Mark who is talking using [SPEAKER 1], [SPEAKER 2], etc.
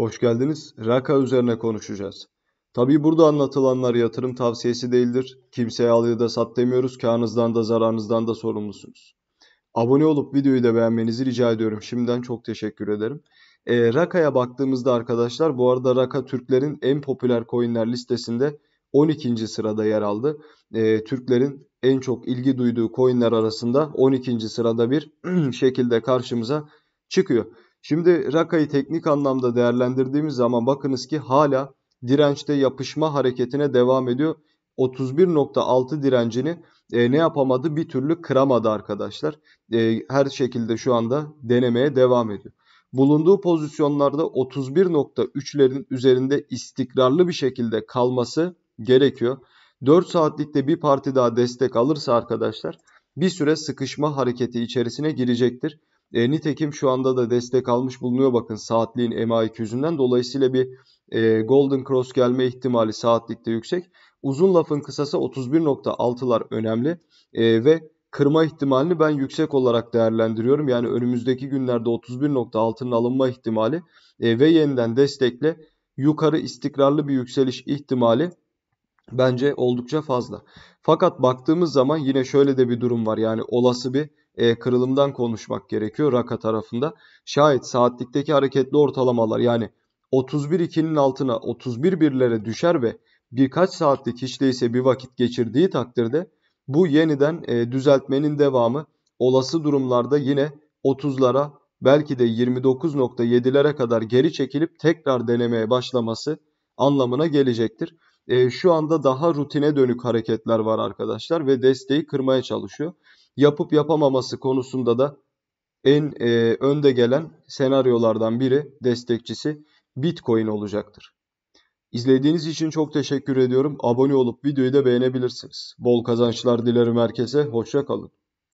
[SPEAKER 1] Hoş geldiniz. Raka üzerine konuşacağız. Tabi burada anlatılanlar yatırım tavsiyesi değildir. Kimseye al ya da sat demiyoruz. Kağınızdan da zararınızdan da sorumlusunuz. Abone olup videoyu da beğenmenizi rica ediyorum. Şimdiden çok teşekkür ederim. E, Raka'ya baktığımızda arkadaşlar bu arada Raka Türklerin en popüler coinler listesinde 12. sırada yer aldı. E, Türklerin en çok ilgi duyduğu coinler arasında 12. sırada bir şekilde karşımıza çıkıyor. Şimdi Raka'yı teknik anlamda değerlendirdiğimiz zaman bakınız ki hala dirençte yapışma hareketine devam ediyor. 31.6 direncini e, ne yapamadı bir türlü kıramadı arkadaşlar. E, her şekilde şu anda denemeye devam ediyor. Bulunduğu pozisyonlarda 31.3'lerin üzerinde istikrarlı bir şekilde kalması gerekiyor. 4 saatlikte bir parti daha destek alırsa arkadaşlar bir süre sıkışma hareketi içerisine girecektir. E, nitekim şu anda da destek almış bulunuyor bakın saatliğin MA200'ünden. Dolayısıyla bir e, Golden Cross gelme ihtimali saatlikte yüksek. Uzun lafın kısası 31.6'lar önemli e, ve kırma ihtimalini ben yüksek olarak değerlendiriyorum. Yani önümüzdeki günlerde 31.6'nın alınma ihtimali e, ve yeniden destekle yukarı istikrarlı bir yükseliş ihtimali bence oldukça fazla. Fakat baktığımız zaman yine şöyle de bir durum var. Yani olası bir e, kırılımdan konuşmak gerekiyor Raka tarafında. Şayet saatlikteki hareketli ortalamalar yani 31-2'nin altına 31-1'lere düşer ve birkaç saatlik hiç değilse bir vakit geçirdiği takdirde bu yeniden e, düzeltmenin devamı olası durumlarda yine 30'lara belki de 29.7'lere kadar geri çekilip tekrar denemeye başlaması anlamına gelecektir e, şu anda daha rutine dönük hareketler var arkadaşlar ve desteği kırmaya çalışıyor. Yapıp yapamaması konusunda da en e, önde gelen senaryolardan biri destekçisi Bitcoin olacaktır. İzlediğiniz için çok teşekkür ediyorum. Abone olup videoyu da beğenebilirsiniz. Bol kazançlar dilerim herkese. Hoşça kalın.